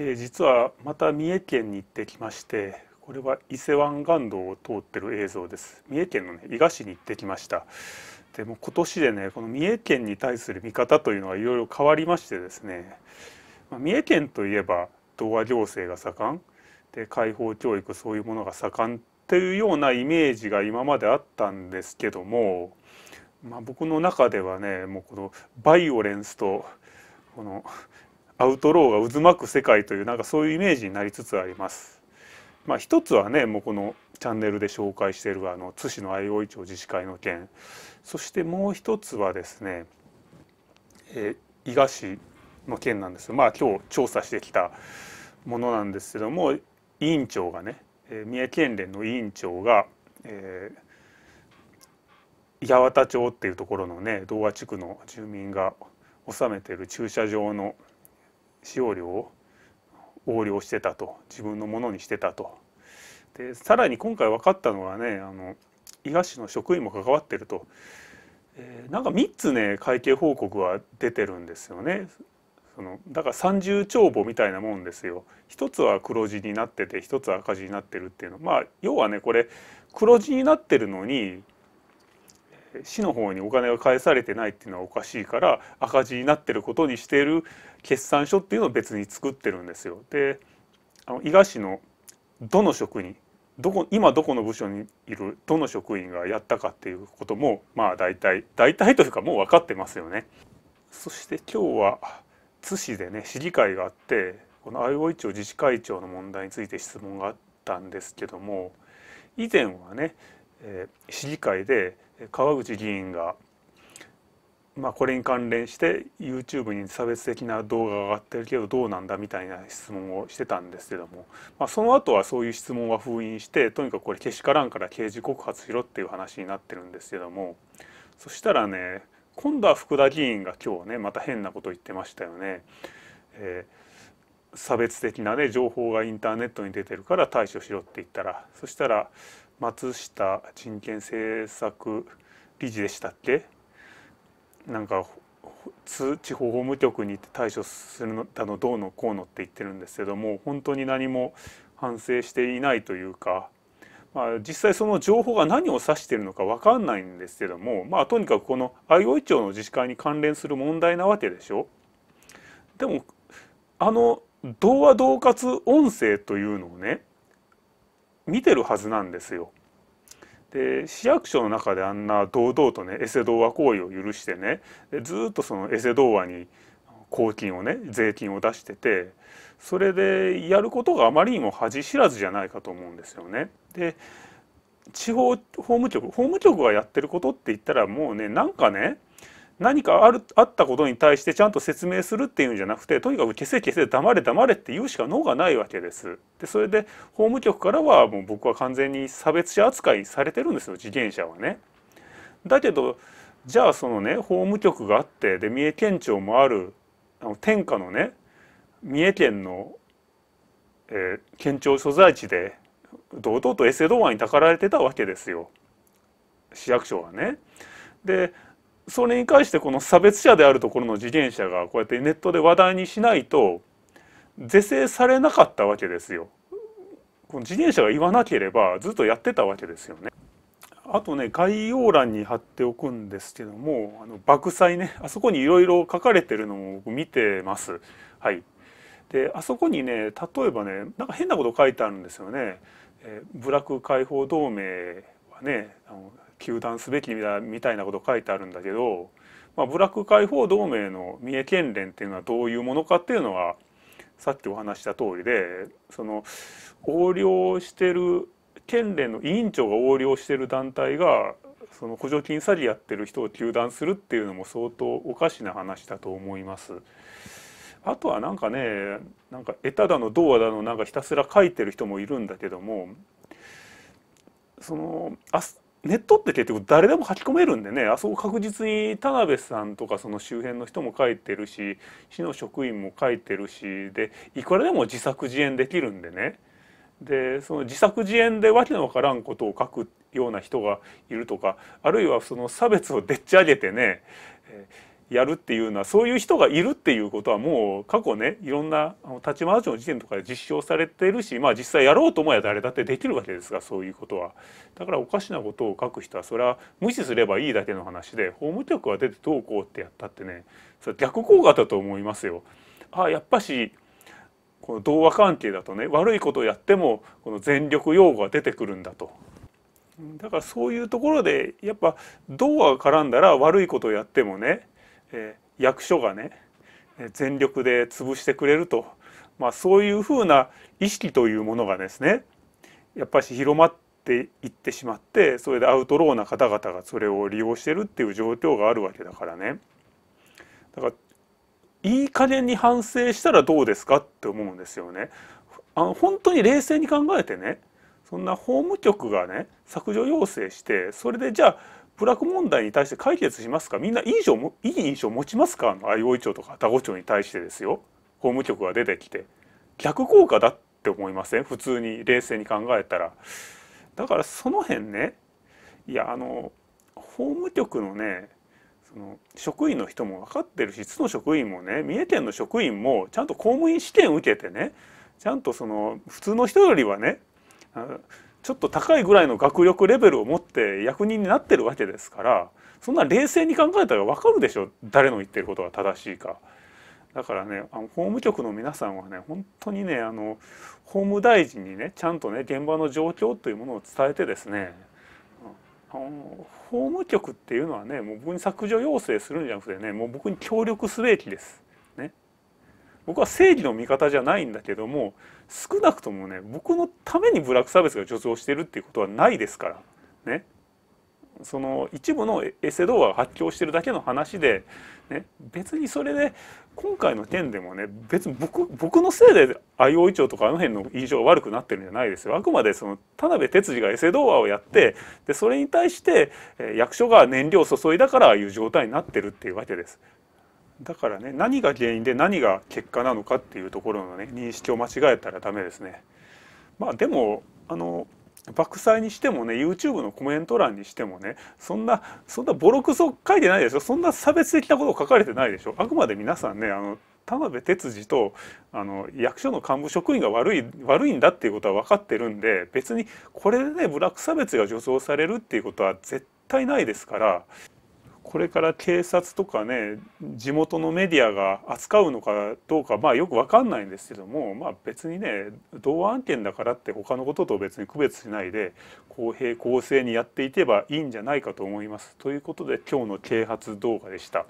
えー、実はまた三重県に行ってきましてこれは伊勢湾岸道を通ってる映像です三重県の、ね、伊賀市に行ってきましたでも今年でねこの三重県に対する見方というのはいろいろ変わりましてですね、まあ、三重県といえば童話行政が盛んで解放教育そういうものが盛んっていうようなイメージが今まであったんですけども、まあ、僕の中ではねもうこのバイオレンスとこのアウトローが渦巻く世界というなんかそういうイメージになりつつあります。まあ、一つはねもうこのチャンネルで紹介しているあの津市の相生町自治会の件そしてもう一つはですね、えー、伊賀市の件なんですまあ今日調査してきたものなんですけども委員長がね、えー、三重県連の委員長が、えー、八幡町っていうところのね童話地区の住民が納めている駐車場の使用料を横領してたと自分のものにしてたと。でさらに今回分かったのはねあの伊賀市の職員も関わってると、えー、なんか3つね会計報告は出てるんですよね。そのだから三重帳簿みたいなもんですよ一つは黒字になってて一つは赤字になってるっていうのまあ要はねこれ黒字になってるのに市の方にお金が返されてないっていうのはおかしいから赤字になってることにしている決算書っていうのを別に作ってるんですよ。であの伊賀市のどの職にどこ今どこの部署にいるどの職員がやったかっていうこともまあ大体大体というかもう分かってますよね。そして今日は津市でね市議会があってこの相生町自治会長の問題について質問があったんですけども以前はねえ市議会で川口議員が、まあ、これに関連して YouTube に差別的な動画が上がってるけどどうなんだみたいな質問をしてたんですけども、まあ、その後はそういう質問は封印してとにかくこれけしからんから刑事告発しろっていう話になってるんですけどもそしたらね今度は福田議員が今日ねまた変なこと言ってましたよね。えー差別的なね情報がインターネットに出てるから対処しろって言ったらそしたら松下人権政策理事でしたっけなんか地方法務局に対処するのだのどうのこうのって言ってるんですけども本当に何も反省していないというか、まあ、実際その情報が何を指しているのか分かんないんですけども、まあ、とにかくこの護生町の自治会に関連する問題なわけでしょ。でもあの童話同活音声というのをね見てるはずなんですよ。で市役所の中であんな堂々とねエセ童話行為を許してねずっとそのエセ童話に公金をね税金を出しててそれでやることがあまりにも恥知らずじゃないかと思うんですよね。で地方法務局法務局がやってることって言ったらもうねなんかね何かあるあったことに対してちゃんと説明するっていうんじゃなくてとにかく消せ消せ黙れ黙れって言うしか能がないわけです。でそれで法務局からはもう僕は完全に差別者扱いされてるんですよ自転車はね。だけどじゃあそのね法務局があってで三重県庁もあるあの天下のね三重県の、えー、県庁所在地で堂々とエセド話にたかられてたわけですよ市役所はね。でそれに関してこの差別者であるところの自転車がこうやってネットで話題にしないと是正されなかったわけですよ。この自転車が言わなければずっとやってたわけですよね。あとね概要欄に貼っておくんですけどもあの爆災ねあそこにいろいろ書かれてるのを僕見てます。はい、であそこにね例えばねなんか変なこと書いてあるんですよね。えー、ブラック解放同盟はねあの糾弾すべきだみたいなこと書いてあるんだけど、まあ、ブラック解放同盟の三重県連っていうのはどういうものかっていうのはさっきお話した通りでその横領してる県連の委員長が横領してる団体がその補助金詐欺やってる人を糾弾するっていうのも相当おかしな話だと思います。あとはなんかねなんかえただのどうだのなんかひたすら書いてる人もいるんだけどもそのネットって結局誰でも書き込めるんでねあそこ確実に田辺さんとかその周辺の人も書いてるし市の職員も書いてるしでいくらでも自作自演できるんでねでその自作自演で訳のわからんことを書くような人がいるとかあるいはその差別をでっち上げてね、えーやるっていうのはそういう人がいるっていうことはもう過去ねいろんな立ち回りの時点とかで実証されてるしまあ実際やろうと思えば誰だってできるわけですがそういうことは。だからおかしなことを書く人はそれは無視すればいいだけの話で法務局が出てどうこうってやったってねそれ逆効果だと思いますよ。あやっぱしこの同和関係だとね悪いことをやってもこの全力擁護が出てくるんだとだからそういうところでやっぱ童話が絡んだら悪いことをやってもねえー、役所がね全力で潰してくれると、まあ、そういうふうな意識というものがですねやっぱし広まっていってしまってそれでアウトローな方々がそれを利用してるっていう状況があるわけだからねだからいい加減に反省したらどうですかって思うんですよね。あの本当に冷静に考えてねそんな法務局がね削除要請してそれでじゃあ部落問題に対して解決しますかみんないい印象もいい印象持ちますかあの相生町とか愛宕町に対してですよ法務局が出てきて逆効果だって思いません普通に冷静に考えたらだからその辺ねいやあの法務局のねその職員の人も分かってるし津の職員もね三重県の職員もちゃんと公務員試験受けてねちゃんとその普通の人よりはねちょっと高いぐらいの学力レベルを持って役人になってるわけですからそんな冷静に考えたら分かるでしょ誰の言ってることが正しいか。だからねあの法務局の皆さんはね本当にねあの法務大臣にねちゃんとね現場の状況というものを伝えてですねあの法務局っていうのはねもう僕に削除要請するんじゃなくてねもう僕に協力すべきです。僕は正義の味方じゃないんだけども少なくともね僕のために部落差別が助長してるっていうことはないですからねその一部のエセド話が発狂してるだけの話で、ね、別にそれで今回の件でもね別に僕僕のせいで相生長とかあの辺の印象が悪くなってるんじゃないですよあくまでその田辺哲司がエセド話をやってでそれに対して役所が燃料を注いだからああいう状態になってるっていうわけです。だからね何が原因で何が結果なのかっていうところのね認識を間違えたらダメですね。まあでもあの爆災にしてもね YouTube のコメント欄にしてもねそんなそんなボロクソ書いてないでしょそんな差別的なこと書かれてないでしょあくまで皆さんねあの田辺哲司とあの役所の幹部職員が悪い悪いんだっていうことは分かってるんで別にこれでねブラック差別が助走されるっていうことは絶対ないですからこれから警察とかね地元のメディアが扱うのかどうかまあよく分かんないんですけどもまあ別にね同案件だからって他のことと別に区別しないで公平公正にやっていけばいいんじゃないかと思います。ということで今日の啓発動画でした。